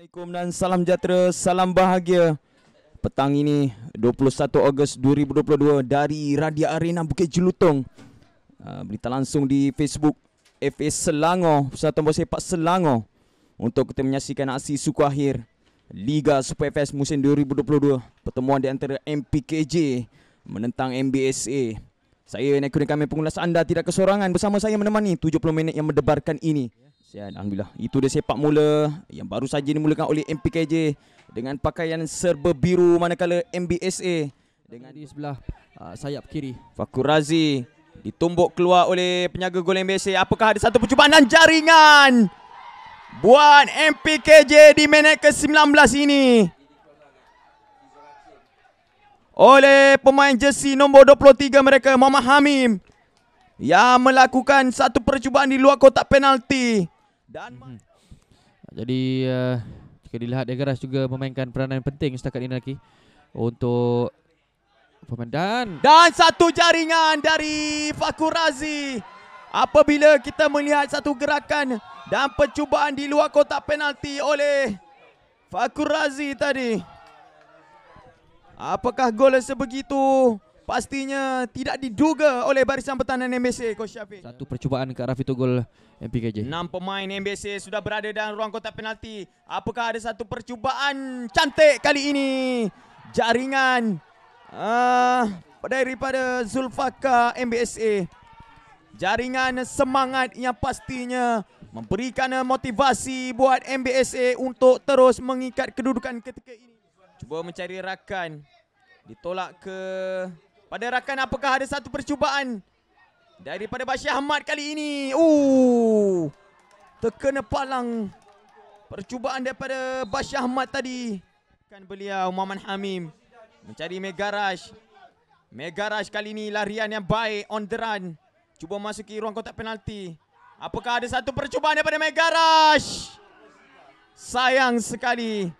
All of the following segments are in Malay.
Assalamualaikum dan salam sejahtera, salam bahagia. Petang ini 21 Ogos 2022 dari Radia Arena Bukit Jelutong. Ah, berita langsung di Facebook FA Selangor, Persatuan Bola Sepak Selangor untuk kita menyaksikan aksi suku akhir Liga Super FS musim 2022. Pertemuan di antara MPKJ menentang MBSA. Saya nak kami pengulas anda tidak kesorangan bersama saya menemani 70 minit yang mendebarkan ini. Sihat Alhamdulillah Itu dia sepak mula Yang baru saja dimulakan oleh MPKJ Dengan pakaian serba biru Manakala MBSA Dengan di sebelah uh, sayap kiri Fakur Razi Ditumbuk keluar oleh penjaga gol MBSA Apakah ada satu percubaan dan jaringan Buat MPKJ di minit ke-19 ini Oleh pemain jersey nombor 23 mereka Muhammad Hamim yang melakukan satu percubaan di luar kotak penalti dan mm-hmm. jadi uh, jika dilihat Degaras juga memainkan peranan penting setakat ini lagi untuk pemandan dan satu jaringan dari Fakurazi. apabila kita melihat satu gerakan dan percubaan di luar kotak penalti oleh Fakurazi tadi apakah gol sebegitu pastinya tidak diduga oleh barisan pertahanan MBC coach Syafiq. Satu percubaan ke Rafi Togol MPKJ. Eh, Enam pemain MBC sudah berada dalam ruang kotak penalti. Apakah ada satu percubaan cantik kali ini? Jaringan uh, daripada Zulfaka MBSA. Jaringan semangat yang pastinya memberikan motivasi buat MBSA untuk terus mengikat kedudukan ketika ini. Cuba mencari rakan. Ditolak ke pada rakan apakah ada satu percubaan daripada Bashir Ahmad kali ini. Uh. Terkena palang percubaan daripada Bashir Ahmad tadi. Kan beliau Muhammad Hamim mencari Megaraj. Megaraj kali ini larian yang baik on the run. Cuba masuki ruang kotak penalti. Apakah ada satu percubaan daripada Megaraj? Sayang Sayang sekali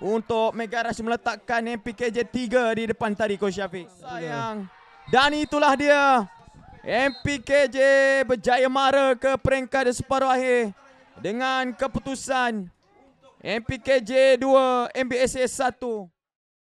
untuk Megaraj meletakkan MPKJ 3 di depan tadi Coach Syafiq. Sayang. Dan itulah dia. MPKJ berjaya mara ke peringkat separuh akhir dengan keputusan MPKJ 2 MBSS 1.